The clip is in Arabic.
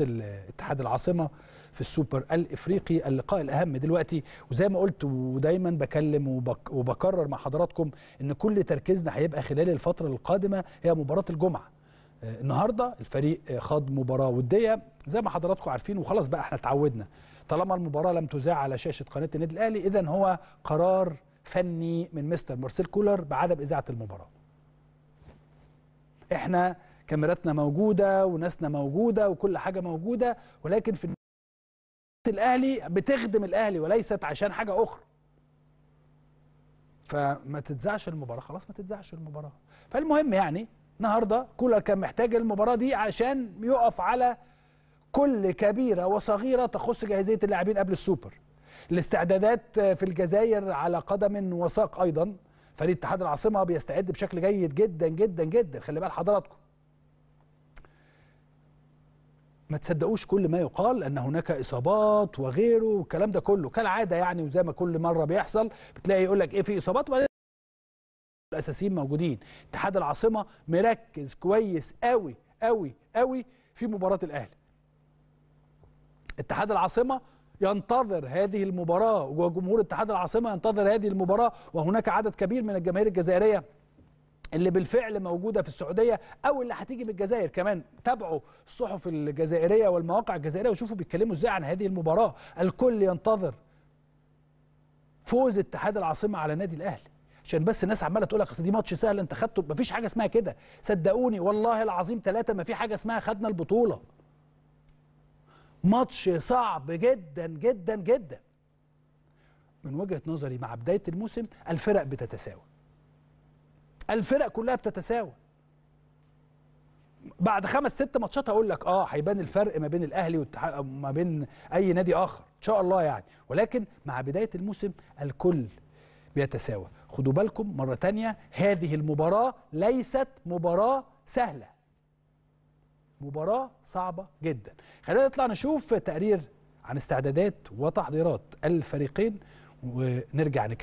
اتحاد العاصمه في السوبر الافريقي اللقاء الاهم دلوقتي وزي ما قلت ودايما بكلم وبك وبكرر مع حضراتكم ان كل تركيزنا هيبقى خلال الفتره القادمه هي مباراه الجمعه آه، النهارده الفريق خاض مباراه وديه زي ما حضراتكم عارفين وخلاص بقى احنا اتعودنا طالما المباراه لم تذاع على شاشه قناه النادي الاهلي اذا هو قرار فني من مستر مارسيل كولر بعدم اذاعه المباراه احنا كاميراتنا موجوده وناسنا موجوده وكل حاجه موجوده ولكن في الاهلي بتخدم الاهلي وليست عشان حاجه اخرى فما تتزعش المباراه خلاص ما تتزعش المباراه فالمهم يعني النهارده كولر كان محتاج المباراه دي عشان يقف على كل كبيره وصغيره تخص جاهزيه اللاعبين قبل السوبر الاستعدادات في الجزائر على قدم وساق ايضا فريق اتحاد العاصمه بيستعد بشكل جيد جدا جدا جدا خلي بال حضراتكم ما تصدقوش كل ما يقال ان هناك اصابات وغيره والكلام ده كله كالعاده يعني وزي ما كل مره بيحصل بتلاقي يقول لك ايه في اصابات وبعدين الاساسيين موجودين اتحاد العاصمه مركز كويس قوي قوي قوي في مباراه الاهلي اتحاد العاصمه ينتظر هذه المباراه وجمهور اتحاد العاصمه ينتظر هذه المباراه وهناك عدد كبير من الجماهير الجزائريه اللي بالفعل موجوده في السعوديه او اللي هتيجي من الجزائر كمان تابعوا الصحف الجزائريه والمواقع الجزائريه وشوفوا بيتكلموا ازاي عن هذه المباراه الكل ينتظر فوز اتحاد العاصمه على نادي الاهلي عشان بس الناس عماله تقول لك اصل دي ماتش سهل انت خدته مفيش حاجه اسمها كده صدقوني والله العظيم ثلاثه ما في حاجه اسمها خدنا البطوله ماتش صعب جدا جدا جدا من وجهه نظري مع بدايه الموسم الفرق بتتساوي الفرق كلها بتتساوى بعد خمس ست ماتشات هقول لك اه هيبان الفرق ما بين الاهلي والتح... ما بين اي نادي اخر ان شاء الله يعني ولكن مع بدايه الموسم الكل بيتساوى خدوا بالكم مره تانية هذه المباراه ليست مباراه سهله مباراه صعبه جدا خلينا نطلع نشوف تقرير عن استعدادات وتحضيرات الفريقين ونرجع نكمل